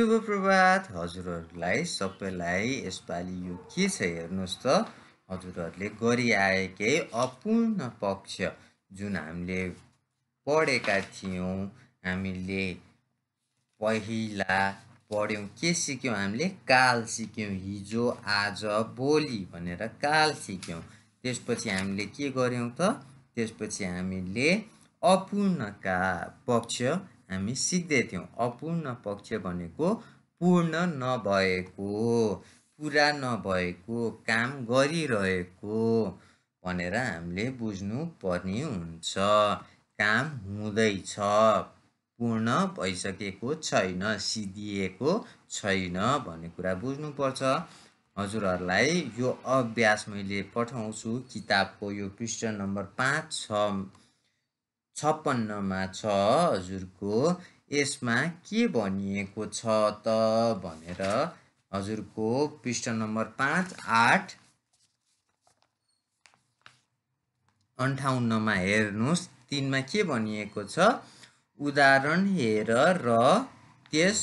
शुभ प्रभात हजुरहरूलाई सबैलाई यसपालि यो के छ हेर्नुहोस् त हजुरहरूले गरिआएकै अपूर्ण पक्ष जुन हामीले पढेका थियौँ हामीले पहिला पढ्यौँ के सिक्यौँ हामीले काल सिक्यौँ हिजो आज भोलि भनेर काल सिक्यौँ त्यसपछि हामीले के गऱ्यौँ त त्यसपछि हामीले अपूर्णका पक्ष हामी सिक्दैथ्यौँ अपूर्ण पक्ष भनेको पूर्ण नभएको पुरा नभएको काम गरिरहेको भनेर हामीले बुझ्नु पर्ने हुन्छ काम हुँदैछ पूर्ण भइसकेको छैन सिद्धिएको छैन भन्ने कुरा बुझ्नुपर्छ हजुरहरूलाई यो अभ्यास मैले पठाउँछु किताबको यो पृष्ठ नम्बर पाँच छ छप्पन्नमा छ हजुरको यसमा के भनिएको छ त भनेर हजुरको पृष्ठ नम्बर पाँच आठ अन्ठाउन्नमा हेर्नुहोस् तिनमा के भनिएको छ उदाहरण हेर र त्यस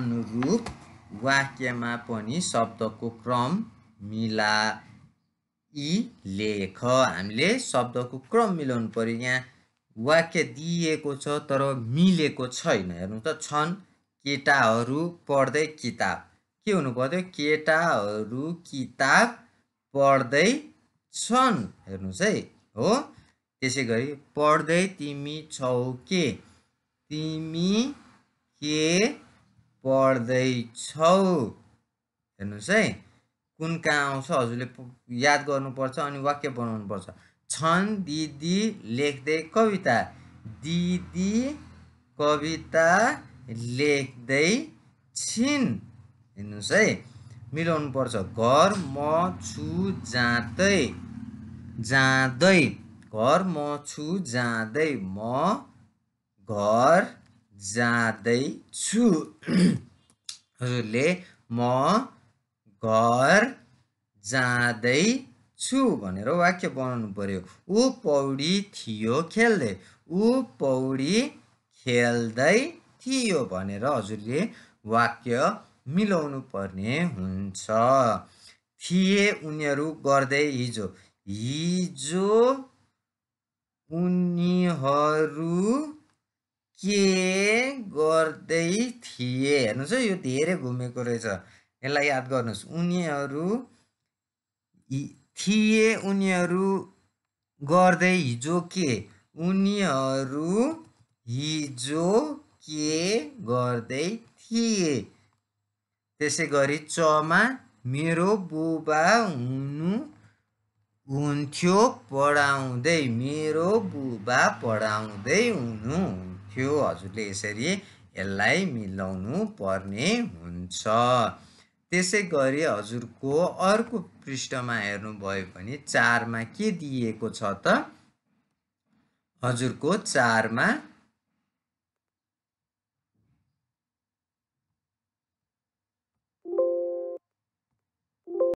अनुरूप वाक्यमा पनि शब्दको क्रम मिला यी लेख हामीले शब्दको क्रम मिलाउनु पऱ्यो यहाँ वाक्य दिएको छ तर मिलेको छैन हेर्नु त छन् केटाहरू पढ्दै किताब के हुनु पर्थ्यो केटाहरू किताब पढ्दै छन् हेर्नुहोस् है हो त्यसै गरी पढ्दै तिमी छौ के तिमी के पढ्दैछौ हेर्नुहोस् है कुन कहाँ आउँछ हजुरले याद गर्नुपर्छ अनि वाक्य बनाउनुपर्छ छन् दिदी लेख्दै कविता दिदी कविता लेख्दै छिन् हेर्नुहोस् है मिलाउनु पर्छ घर म छु जाँदै जाँदै घर म छु जाँदै म घर जाँदैछु हजुरले म घर जाँदै छु भनेर वाक्य बनाउनु पर्यो ऊ पौडी थियो खेल्दै ऊ पौडी खेल्दै थियो भनेर हजुरले वाक्य मिलाउनु पर्ने हुन्छ थिए उनीहरू गर्दै हिजो हिजो उनीहरू के गर्दै थिए हेर्नुहोस् है यो धेरै घुमेको रहेछ यसलाई याद गर्नुहोस् उनीहरू थिए उनीहरू गर्दै हिजो के उनीहरू हिजो के गर्दै थिए त्यसै गरी चमा मेरो बुबा हुनु हुन्थ्यो पढाउँदै मेरो बुबा पढाउँदै हुनुहुन्थ्यो हजुरले यसरी यसलाई मिलाउनु पर्ने हुन्छ त्यसै गरी हजुरको अर्को पृष्ठमा हेर्नुभयो भने चारमा के दिएको छ त हजुरको चारमा